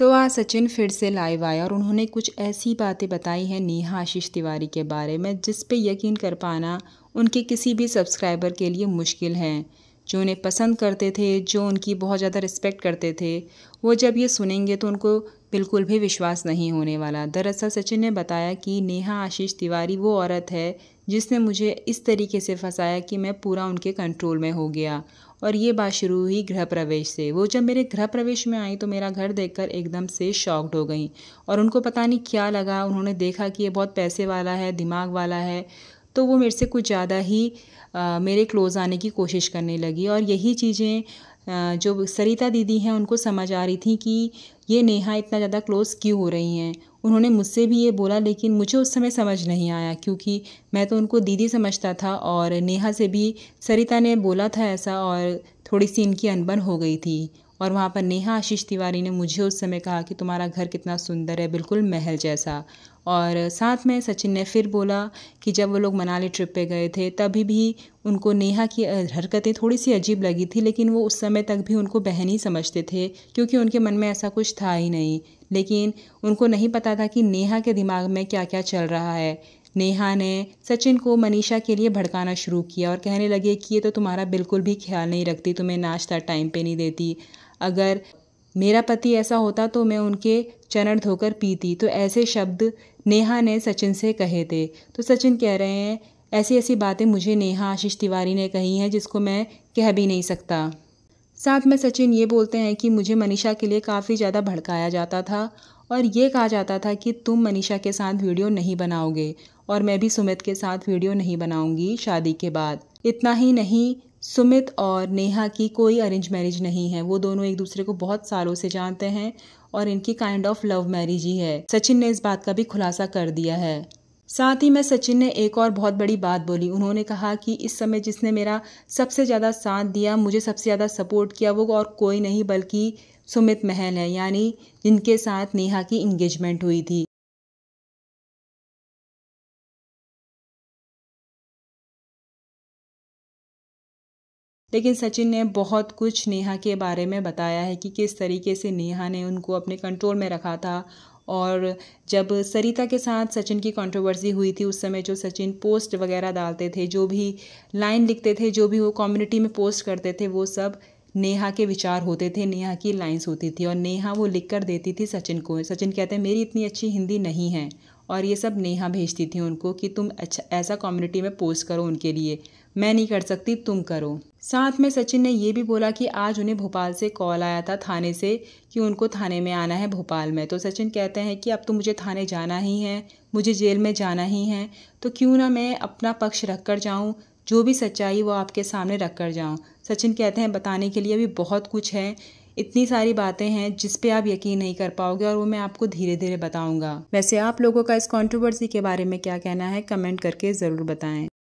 तो आज सचिन फिर से लाइव आए और उन्होंने कुछ ऐसी बातें बताई हैं नेहा आशीष तिवारी के बारे में जिस पे यकीन कर पाना उनके किसी भी सब्सक्राइबर के लिए मुश्किल है जो उन्हें पसंद करते थे जो उनकी बहुत ज़्यादा रिस्पेक्ट करते थे वो जब ये सुनेंगे तो उनको बिल्कुल भी विश्वास नहीं होने वाला दरअसल सचिन ने बताया कि नेहा आशीष तिवारी वो औरत है जिसने मुझे इस तरीके से फंसाया कि मैं पूरा उनके कंट्रोल में हो गया और ये बात शुरू हुई गृह प्रवेश से वो जब मेरे गृह प्रवेश में आई तो मेरा घर देखकर एकदम से शॉक्ड हो गई और उनको पता नहीं क्या लगा उन्होंने देखा कि ये बहुत पैसे वाला है दिमाग वाला है तो वो मेरे से कुछ ज़्यादा ही आ, मेरे क्लोज़ आने की कोशिश करने लगी और यही चीज़ें जो सरिता दीदी हैं उनको समझ आ रही थी कि ये नेहा इतना ज़्यादा क्लोज़ क्यों हो रही हैं उन्होंने मुझसे भी ये बोला लेकिन मुझे उस समय समझ नहीं आया क्योंकि मैं तो उनको दीदी समझता था और नेहा से भी सरिता ने बोला था ऐसा और थोड़ी सी इनकी अनबन हो गई थी और वहाँ पर नेहा आशीष तिवारी ने मुझे उस समय कहा कि तुम्हारा घर कितना सुंदर है बिल्कुल महल जैसा और साथ में सचिन ने फिर बोला कि जब वो लोग मनाली ट्रिप पे गए थे तभी भी उनको नेहा की हरकतें थोड़ी सी अजीब लगी थी लेकिन वो उस समय तक भी उनको बहन ही समझते थे क्योंकि उनके मन में ऐसा कुछ था ही नहीं लेकिन उनको नहीं पता था कि नेहा के दिमाग में क्या क्या चल रहा है नेहा ने सचिन को मनीषा के लिए भड़काना शुरू किया और कहने लगे कि ये तो तुम्हारा बिल्कुल भी ख्याल नहीं रखती तुम्हें नाश्ता टाइम पे नहीं देती अगर मेरा पति ऐसा होता तो मैं उनके चरण धोकर पीती तो ऐसे शब्द नेहा ने सचिन से कहे थे तो सचिन कह रहे हैं ऐसी ऐसी बातें मुझे नेहा आशीष तिवारी ने कही हैं जिसको मैं कह भी नहीं सकता साथ में सचिन ये बोलते हैं कि मुझे मनीषा के लिए काफ़ी ज़्यादा भड़काया जाता था और ये कहा जाता था कि तुम मनीषा के साथ वीडियो नहीं बनाओगे और मैं भी सुमित के साथ वीडियो नहीं बनाऊंगी शादी के बाद इतना ही नहीं सुमित और नेहा की कोई अरेंज मैरिज नहीं है वो दोनों एक दूसरे को बहुत सालों से जानते हैं और इनकी काइंड ऑफ लव मैरिज ही है सचिन ने इस बात का भी खुलासा कर दिया है साथ ही मैं सचिन ने एक और बहुत बड़ी बात बोली उन्होंने कहा कि इस समय जिसने मेरा सबसे ज़्यादा साथ दिया मुझे सबसे ज़्यादा सपोर्ट किया वो और कोई नहीं बल्कि सुमित महल है यानी जिनके साथ नेहा की इंगेजमेंट हुई थी लेकिन सचिन ने बहुत कुछ नेहा के बारे में बताया है कि किस तरीके से नेहा ने उनको अपने कंट्रोल में रखा था और जब सरिता के साथ सचिन की कंट्रोवर्सी हुई थी उस समय जो सचिन पोस्ट वगैरह डालते थे जो भी लाइन लिखते थे जो भी वो कम्युनिटी में पोस्ट करते थे वो सब नेहा के विचार होते थे नेहा की लाइंस होती थी और नेहा वो लिख कर देती थी सचिन को सचिन कहते हैं मेरी इतनी अच्छी हिंदी नहीं है और ये सब नेहा भेजती थी उनको कि तुम अच्छा ऐसा कम्युनिटी में पोस्ट करो उनके लिए मैं नहीं कर सकती तुम करो साथ में सचिन ने ये भी बोला कि आज उन्हें भोपाल से कॉल आया था थाने से कि उनको थाने में आना है भोपाल में तो सचिन कहते हैं कि अब तो मुझे थाने जाना ही है मुझे जेल में जाना ही है तो क्यों ना मैं अपना पक्ष रख कर जाऊँ जो भी सच्चाई वो आपके सामने रख कर जाऊँ सचिन कहते हैं बताने के लिए भी बहुत कुछ है इतनी सारी बातें हैं जिस पे आप यकीन नहीं कर पाओगे और वो मैं आपको धीरे धीरे बताऊंगा वैसे आप लोगों का इस कंट्रोवर्सी के बारे में क्या कहना है कमेंट करके ज़रूर बताएं